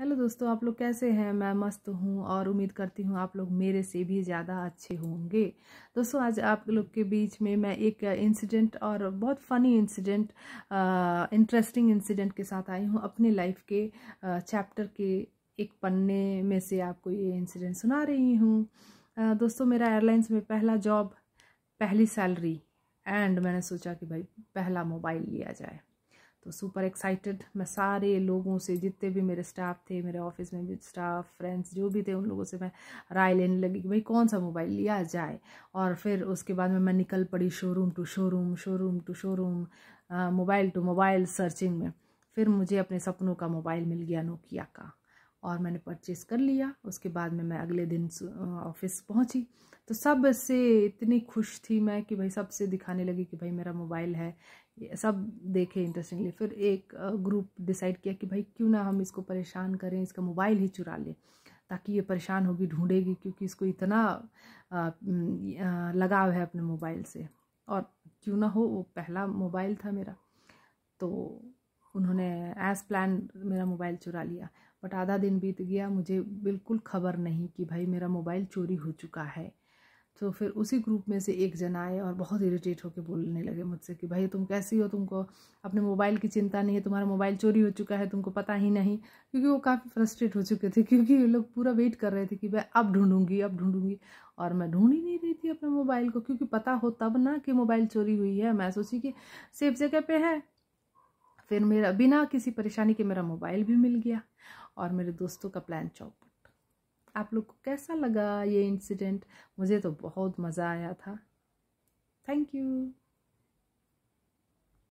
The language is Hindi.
हेलो दोस्तों आप लोग कैसे हैं मैं मस्त हूँ और उम्मीद करती हूँ आप लोग मेरे से भी ज़्यादा अच्छे होंगे दोस्तों आज आप लोग के बीच में मैं एक इंसिडेंट और बहुत फ़नी इंसिडेंट इंटरेस्टिंग इंसिडेंट के साथ आई हूँ अपने लाइफ के चैप्टर के एक पन्ने में से आपको ये इंसिडेंट सुना रही हूँ दोस्तों मेरा एयरलाइंस में पहला जॉब पहली सैलरी एंड मैंने सोचा कि भाई पहला मोबाइल लिया जाए तो सुपर एक्साइटेड मैं सारे लोगों से जितने भी मेरे स्टाफ थे मेरे ऑफिस में भी स्टाफ फ्रेंड्स जो भी थे उन लोगों से मैं राय लेने लगी कि भाई कौन सा मोबाइल लिया जाए और फिर उसके बाद में मैं निकल पड़ी showroom to showroom showroom to showroom mobile to mobile searching में फिर मुझे अपने सपनों का मोबाइल मिल गया नोकिया का और मैंने परचेस कर लिया उसके बाद में मैं अगले दिन ऑफिस पहुंची तो सब से इतनी खुश थी मैं कि भाई सबसे दिखाने लगी कि भाई मेरा मोबाइल है सब देखे इंटरेस्टिंगली फिर एक ग्रुप डिसाइड किया कि भाई क्यों ना हम इसको परेशान करें इसका मोबाइल ही चुरा लें ताकि ये परेशान होगी ढूंढेगी क्योंकि इसको इतना लगाव है अपने मोबाइल से और क्यों ना हो वो पहला मोबाइल था मेरा तो उन्होंने एज़ प्लान मेरा मोबाइल चुरा लिया बट आधा दिन बीत गया मुझे बिल्कुल खबर नहीं कि भाई मेरा मोबाइल चोरी हो चुका है तो फिर उसी ग्रुप में से एक जन आए और बहुत इरिटेट होकर बोलने लगे मुझसे कि भाई तुम कैसी हो तुमको अपने मोबाइल की चिंता नहीं है तुम्हारा मोबाइल चोरी हो चुका है तुमको पता ही नहीं क्योंकि वो काफ़ी फ्रस्ट्रेट हो चुके थे क्योंकि ये लोग पूरा वेट कर रहे थे कि भाई अब ढूंढूंगी अब ढूंढूंगी और मैं ढूंढ ही नहीं रही थी अपने मोबाइल को क्योंकि पता हो तब ना कि मोबाइल चोरी हुई है मैं सोची कि सेफ जगह पे है फिर मेरा बिना किसी परेशानी के मेरा मोबाइल भी मिल गया और मेरे दोस्तों का प्लान चौपट आप लोग को कैसा लगा ये इंसिडेंट मुझे तो बहुत मज़ा आया था थैंक यू